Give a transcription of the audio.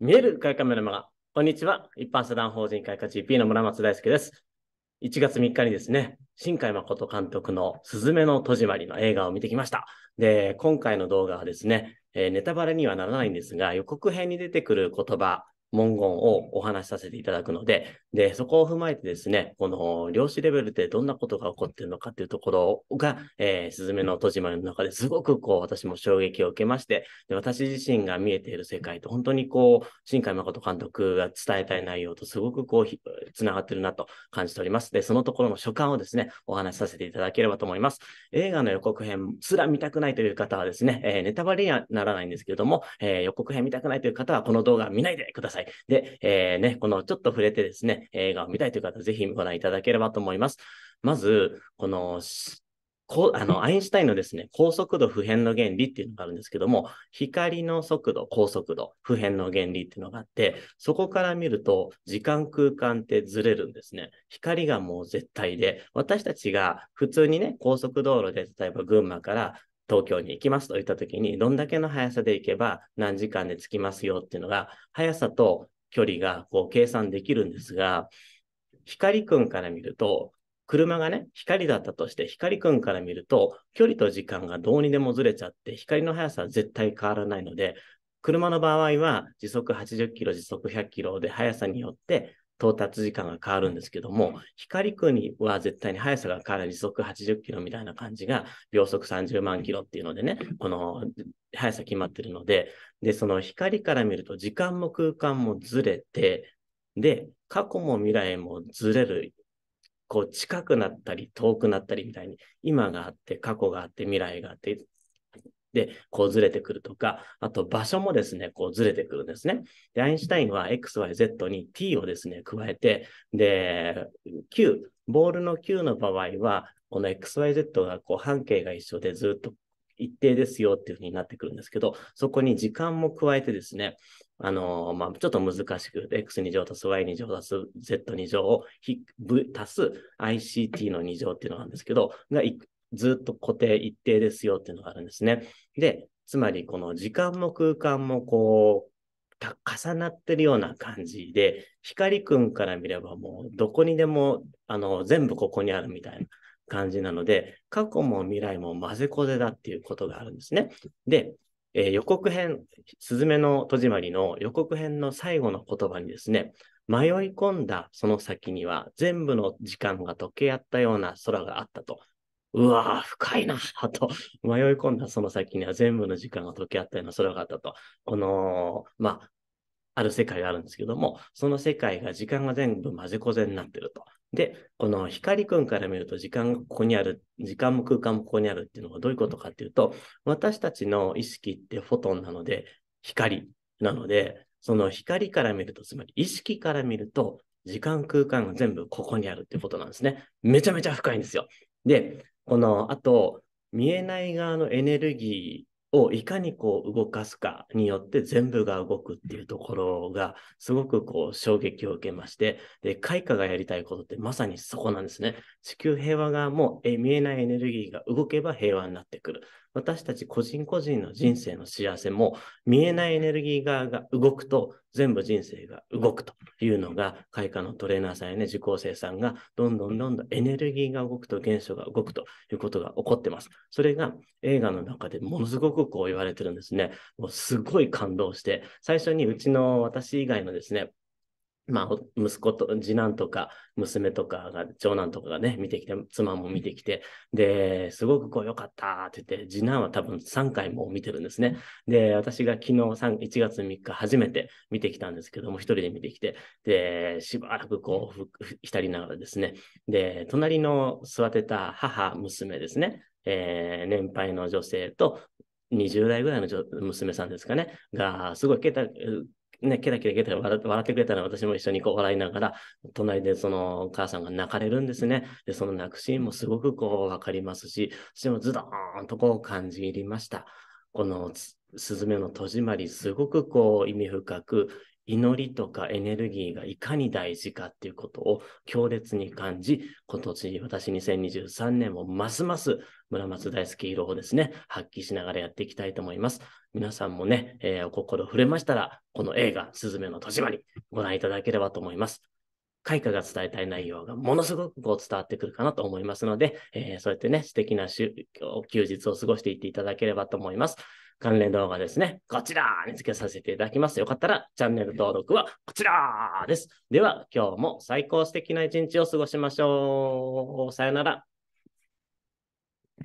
見える外貨メのマガ。こんにちは。一般社団法人会科 GP の村松大輔です。1月3日にですね、新海誠監督のすずめの戸締まりの映画を見てきました。で、今回の動画はですね、えー、ネタバレにはならないんですが、予告編に出てくる言葉、文言をお話しさせていただくので、で、そこを踏まえてですね、この量子レベルでどんなことが起こっているのかっていうところが、えー、スズメの戸締まりの中ですごくこう、私も衝撃を受けまして、で私自身が見えている世界と本当にこう、新海誠監督が伝えたい内容とすごくこう、つながってるなと感じております。で、そのところの所感をですね、お話しさせていただければと思います。映画の予告編すら見たくないという方はですね、えー、ネタバレにはならないんですけれども、えー、予告編見たくないという方はこの動画見ないでください。さい。で、えー、ね、このちょっと触れてですね、映画を見たいという方、ぜひご覧いただければと思います。まず、この、こあのアインシュタインのですね、高速度普遍の原理っていうのがあるんですけども、光の速度、高速度、普遍の原理っていうのがあって、そこから見ると時間空間ってずれるんですね。光がもう絶対で、私たちが普通にね、高速道路で例えば群馬から東京に行きますといった時に、どんだけの速さで行けば何時間で着きますよっていうのが、速さと距離がこう計算できるんですが、光くんから見ると、車がね、光だったとして、光くんから見ると、距離と時間がどうにでもずれちゃって、光の速さは絶対変わらないので、車の場合は時速80キロ、時速100キロで速さによって到達時間が変わるんですけども、光くんには絶対に速さが変わる時速80キロみたいな感じが、秒速30万キロっていうのでね、この速さ決まってるので、で、その光から見ると時間も空間もずれて、で、過去も未来もずれるこう近くなったり遠くなったりみたいに、今があって過去があって未来があってで、こうずれてくるとか、あと場所もですね、こうずれてくるんですね。で、アインシュタインは XYZ に t をですね、加えて、で、q、ボールの q の場合は、この XYZ がこう半径が一緒でずっと一定ですよっていうふうになってくるんですけど、そこに時間も加えてですね、あのー、まあ、ちょっと難しく、x2 乗足す y2 乗足す z2 乗を v 足す ict の2乗っていうのなんですけど、がずっと固定一定ですよっていうのがあるんですね。で、つまりこの時間も空間もこう、重なってるような感じで、光くんから見ればもうどこにでも、あの、全部ここにあるみたいな感じなので、過去も未来も混ぜこぜだっていうことがあるんですね。で、えー、予告編、すずめの戸締まりの予告編の最後の言葉にですね、迷い込んだその先には全部の時間が溶け合ったような空があったとうわぁ、深いなぁと、迷い込んだその先には全部の時間が溶け合ったような空があったと。この、まあ、ある世界があるんですけども、その世界が時間が全部まぜこぜになってると。で、この光くんから見ると時間がここにある、時間も空間もここにあるっていうのはどういうことかっていうと、私たちの意識ってフォトンなので、光なので、その光から見ると、つまり意識から見ると、時間空間が全部ここにあるってことなんですね。めちゃめちゃ深いんですよ。で、この、あと、見えない側のエネルギーをいかにこう動かすかによって全部が動くっていうところがすごくこう衝撃を受けまして、で、開花がやりたいことってまさにそこなんですね。地球平和側もえ見えないエネルギーが動けば平和になってくる。私たち個人個人の人生の幸せも見えないエネルギー側が動くと全部人生が動くというのが開花のトレーナーさんやね受講生さんがどんどんどんどんエネルギーが動くと現象が動くということが起こってます。それが映画の中でものすごくこう言われてるんですね。もうすごい感動して最初にうちの私以外のですねまあ、息子と、次男とか、娘とかが、長男とかがね、見てきて、妻も見てきて、で、すごくこう、良かったって言って、次男は多分3回も見てるんですね。で、私が昨日3、1月3日初めて見てきたんですけども、一人で見てきて、で、しばらくこう、浸りながらですね、で、隣の育てた母、娘ですね、えー、年配の女性と、20代ぐらいの娘さんですかね、が、すごいね、ケラケラケラ笑ってくれたら私も一緒にこう笑いながら、隣でそのお母さんが泣かれるんですね。で、その泣くシーンもすごくこうわかりますし、私もズドーンとこう感じ入りました。このスズメの戸締まり、すごくこう意味深く、祈りとかエネルギーがいかに大事かっていうことを強烈に感じ、今年、私2023年もますます村松大輔色をですね、発揮しながらやっていきたいと思います。皆さんもね、えー、お心触れましたら、この映画、すずめの戸締まり、ご覧いただければと思います。開花が伝えたい内容がものすごくこう伝わってくるかなと思いますので、えー、そうやってね、素敵な休日を過ごしていっていただければと思います。関連動画ですね、こちらにつけさせていただきます。よかったらチャンネル登録はこちらです。では、今日も最高素敵な一日を過ごしましょう。さよなら。